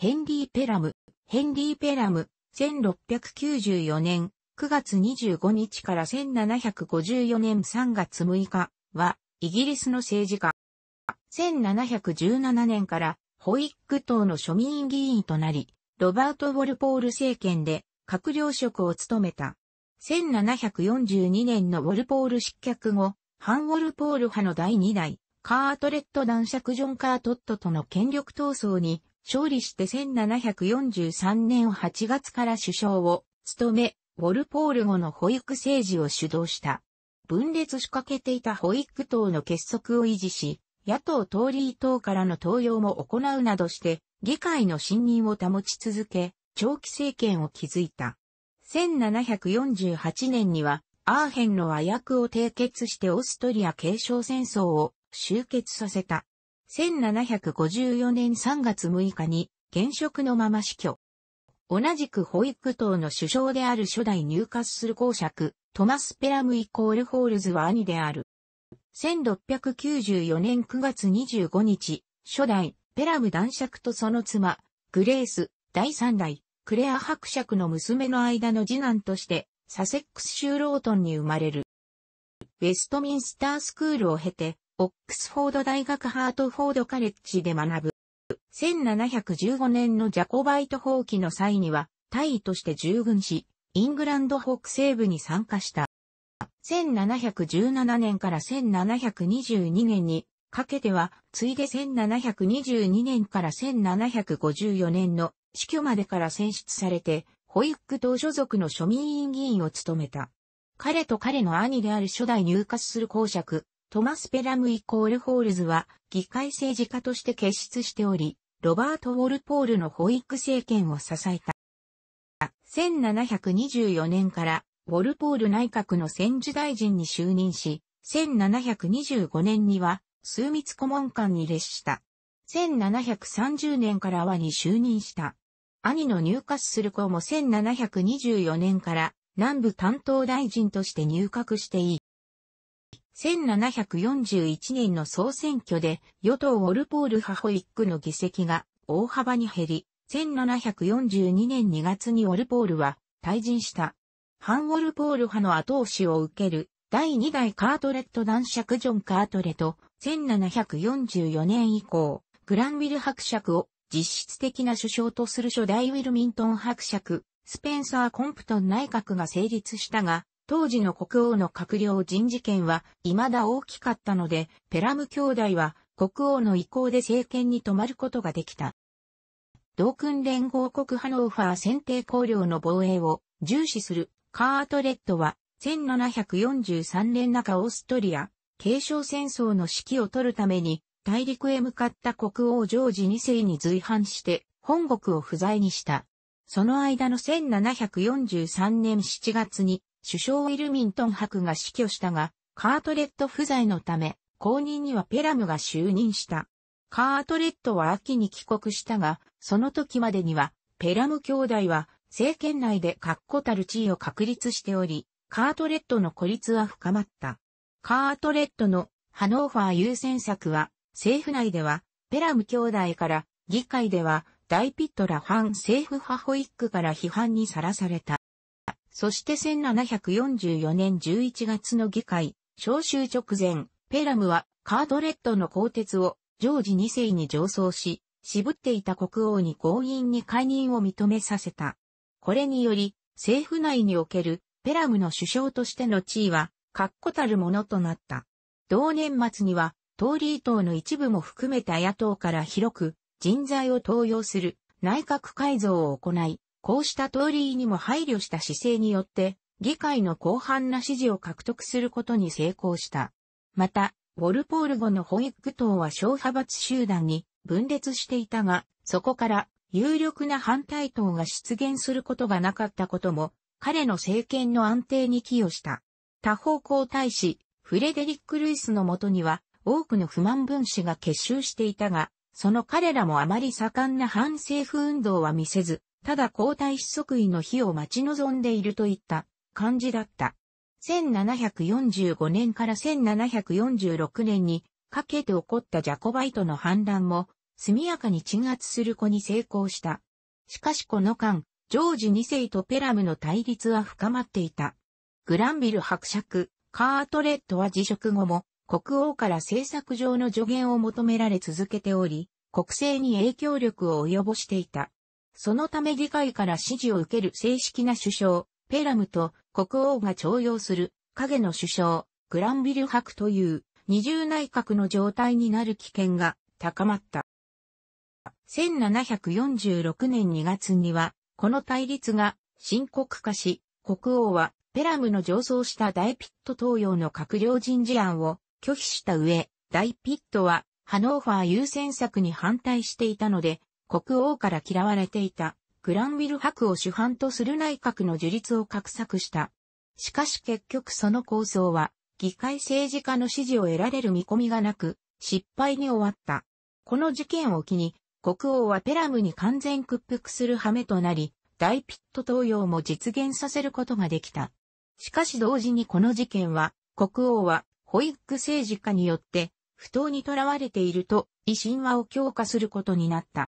ヘンリー・ペラム。ヘンリー・ペラム、1694年9月25日から1754年3月6日は、イギリスの政治家。1717年から、ホイック党の庶民議員となり、ロバート・ウォルポール政権で閣僚職を務めた。1742年のウォルポール失脚後、反ウォルポール派の第2代、カートレット男爵ジョン・カートットとの権力闘争に勝利して1743年8月から首相を務め、ウォルポール語の保育政治を主導した。分裂しかけていた保育党の結束を維持し、野党トーリー党からの登用も行うなどして、議会の信任を保ち続け、長期政権を築いた。1748年には、アーヘンの和訳を締結してオーストリア継承戦争を終結させた。1754年3月6日に現職のまま死去。同じく保育党の首相である初代入閣する公爵、トマス・ペラムイコールホールズは兄である。1694年9月25日、初代、ペラム男爵とその妻、グレース、第三代、クレア伯爵の娘の間の次男として、サセックス州ロートンに生まれる。ウェストミンスタースクールを経て、オックスフォード大学ハートフォードカレッジで学ぶ。1715年のジャコバイト放棄の際には、大尉として従軍し、イングランド北西部に参加した。1717年から1722年にかけては、ついで1722年から1754年の死去までから選出されて、保育党所属の庶民委員議員を務めた。彼と彼の兄である初代入閣する公爵、トマス・ペラムイコールホールズは議会政治家として結出しており、ロバート・ウォルポールの保育政権を支えた。1724年からウォルポール内閣の戦時大臣に就任し、1725年には数密顧問官に列した。1730年からはに就任した。兄の入閣する子も1724年から南部担当大臣として入閣していい。1741年の総選挙で与党ウォルポール・ハホイックの議席が大幅に減り、1742年2月にウォルポールは退陣した。反ウォルポール派の後押しを受ける第2代カートレット男爵ジョン・カートレと1744年以降、グランウィル伯爵を実質的な首相とする初代ウィルミントン伯爵、スペンサー・コンプトン内閣が成立したが、当時の国王の閣僚人事権は未だ大きかったので、ペラム兄弟は国王の意向で政権に止まることができた。同訓連合国ハノーファー選定綱領の防衛を重視するカートレットは1743年中オーストリア、継承戦争の指揮を取るために大陸へ向かった国王ジョージ2世に随伴して本国を不在にした。その間の1743年7月に首相ウィルミントン博が死去したが、カートレット不在のため、後任にはペラムが就任した。カートレットは秋に帰国したが、その時までには、ペラム兄弟は政権内で確固たる地位を確立しており、カートレットの孤立は深まった。カートレットのハノーファー優先策は、政府内では、ペラム兄弟から、議会では、大ピットラファン政府派保育から批判にさらされた。そして1744年11月の議会、召集直前、ペラムはカードレットの鋼鉄をジョージ2世に上奏し、渋っていた国王に強引に解任を認めさせた。これにより、政府内におけるペラムの首相としての地位は、確固たるものとなった。同年末には、トーリー党の一部も含めた野党から広く人材を登用する内閣改造を行い、こうした通りにも配慮した姿勢によって、議会の広範な支持を獲得することに成功した。また、ウォルポール後のホイッグ党は小派閥集団に分裂していたが、そこから有力な反対党が出現することがなかったことも、彼の政権の安定に寄与した。他方皇太子、フレデリック・ルイスのもとには、多くの不満分子が結集していたが、その彼らもあまり盛んな反政府運動は見せず、ただ皇太子即位の日を待ち望んでいるといった感じだった。1745年から1746年にかけて起こったジャコバイトの反乱も速やかに鎮圧する子に成功した。しかしこの間、ジョージ2世とペラムの対立は深まっていた。グランビル伯爵、カートレットは辞職後も国王から政策上の助言を求められ続けており、国政に影響力を及ぼしていた。そのため議会から支持を受ける正式な首相、ペラムと国王が徴用する影の首相、グランビル博という二重内閣の状態になる危険が高まった。1746年2月には、この対立が深刻化し、国王はペラムの上層した大ピット東洋の閣僚人事案を拒否した上、大ピットはハノーファー優先策に反対していたので、国王から嫌われていたグランビル博を主犯とする内閣の樹立を画策した。しかし結局その構想は議会政治家の支持を得られる見込みがなく失敗に終わった。この事件を機に国王はペラムに完全屈服する羽目となり大ピット投用も実現させることができた。しかし同時にこの事件は国王はホイック政治家によって不当に囚われていると、維新話を強化することになった。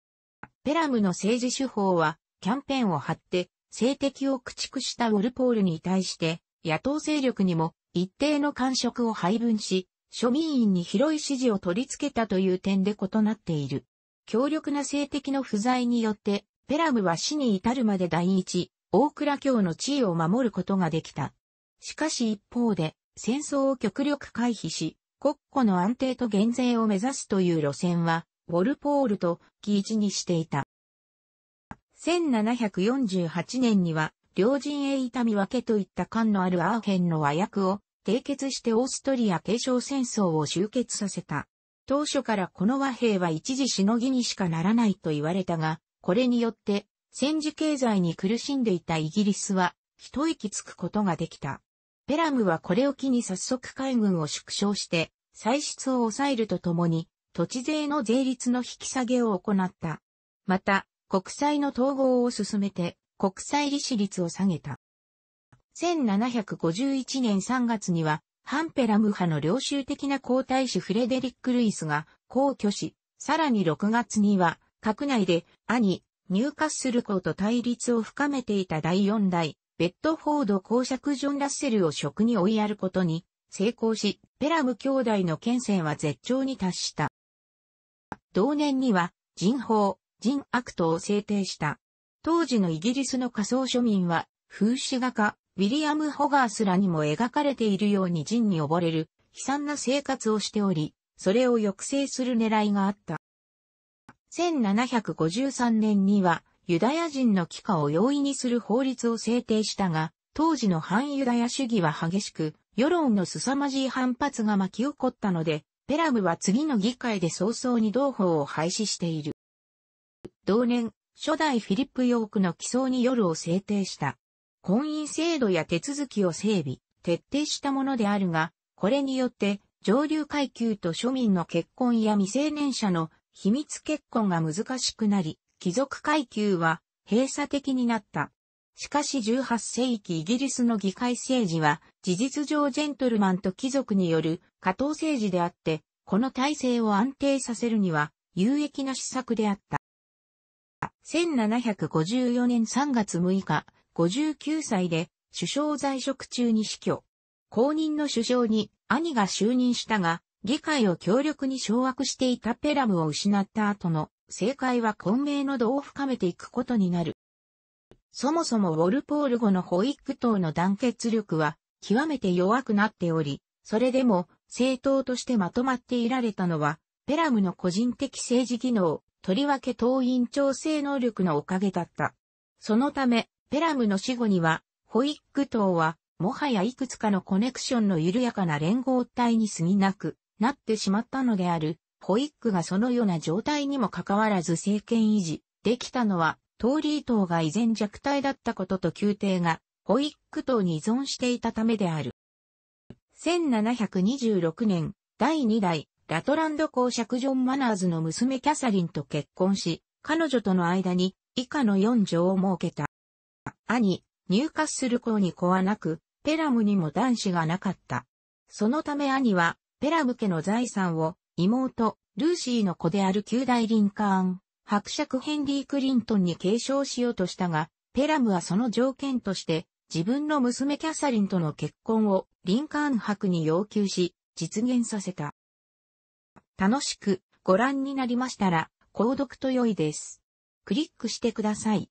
ペラムの政治手法は、キャンペーンを張って、政敵を駆逐したウォルポールに対して、野党勢力にも一定の感触を配分し、庶民員に広い支持を取り付けたという点で異なっている。強力な政敵の不在によって、ペラムは死に至るまで第一、大倉教の地位を守ることができた。しかし一方で、戦争を極力回避し、国庫の安定と減税を目指すという路線は、ウォルポールと議事にしていた。1748年には、両陣営痛み分けといった感のあるアーヘンの和訳を締結してオーストリア継承戦争を終結させた。当初からこの和平は一時しのぎにしかならないと言われたが、これによって戦時経済に苦しんでいたイギリスは一息つくことができた。ペラムはこれを機に早速海軍を縮小して、歳出を抑えるとともに土地税の税率の引き下げを行った。また、国債の統合を進めて、国債利子率を下げた。1751年3月には、ハンペラム派の領収的な皇太子フレデリック・ルイスが皇居し、さらに6月には、閣内で兄、ニューカッスル校と対立を深めていた第四代、ベッドフォード公爵ジョン・ラッセルを職に追いやることに成功し、ペラム兄弟の権勢は絶頂に達した。同年には人法、人アクトを制定した。当時のイギリスの仮想庶民は、風刺画家、ウィリアム・ホガースらにも描かれているように人に溺れる悲惨な生活をしており、それを抑制する狙いがあった。1753年には、ユダヤ人の帰化を容易にする法律を制定したが、当時の反ユダヤ主義は激しく、世論の凄まじい反発が巻き起こったので、ペラムは次の議会で早々に同法を廃止している。同年、初代フィリップ・ヨークの起草によるを制定した。婚姻制度や手続きを整備、徹底したものであるが、これによって、上流階級と庶民の結婚や未成年者の秘密結婚が難しくなり、貴族階級は閉鎖的になった。しかし18世紀イギリスの議会政治は、事実上ジェントルマンと貴族による加藤政治であって、この体制を安定させるには有益な施策であった。1754年3月6日、59歳で首相在職中に死去。後任の首相に兄が就任したが、議会を強力に掌握していたペラムを失った後の政界は混迷の度を深めていくことになる。そもそもウォルポール語のホイック党の団結力は極めて弱くなっており、それでも政党としてまとまっていられたのは、ペラムの個人的政治技能、とりわけ党員調整能力のおかげだった。そのため、ペラムの死後には、ホイック党は、もはやいくつかのコネクションの緩やかな連合体に過ぎなく、なってしまったのである、ホイックがそのような状態にもかかわらず政権維持、できたのは、トーリー党が依然弱体だったことと宮廷が、ホイック党に依存していたためである。1726年、第2代、ラトランド公爵ジョン・マナーズの娘キャサリンと結婚し、彼女との間に以下の4女を設けた。兄、入荷する子に子はなく、ペラムにも男子がなかった。そのため兄は、ペラム家の財産を、妹、ルーシーの子である旧大リンカーン、伯爵ヘンリー・クリントンに継承しようとしたが、ペラムはその条件として、自分の娘キャサリンとの結婚をリンカーン博に要求し、実現させた。楽しくご覧になりましたら、購読と良いです。クリックしてください。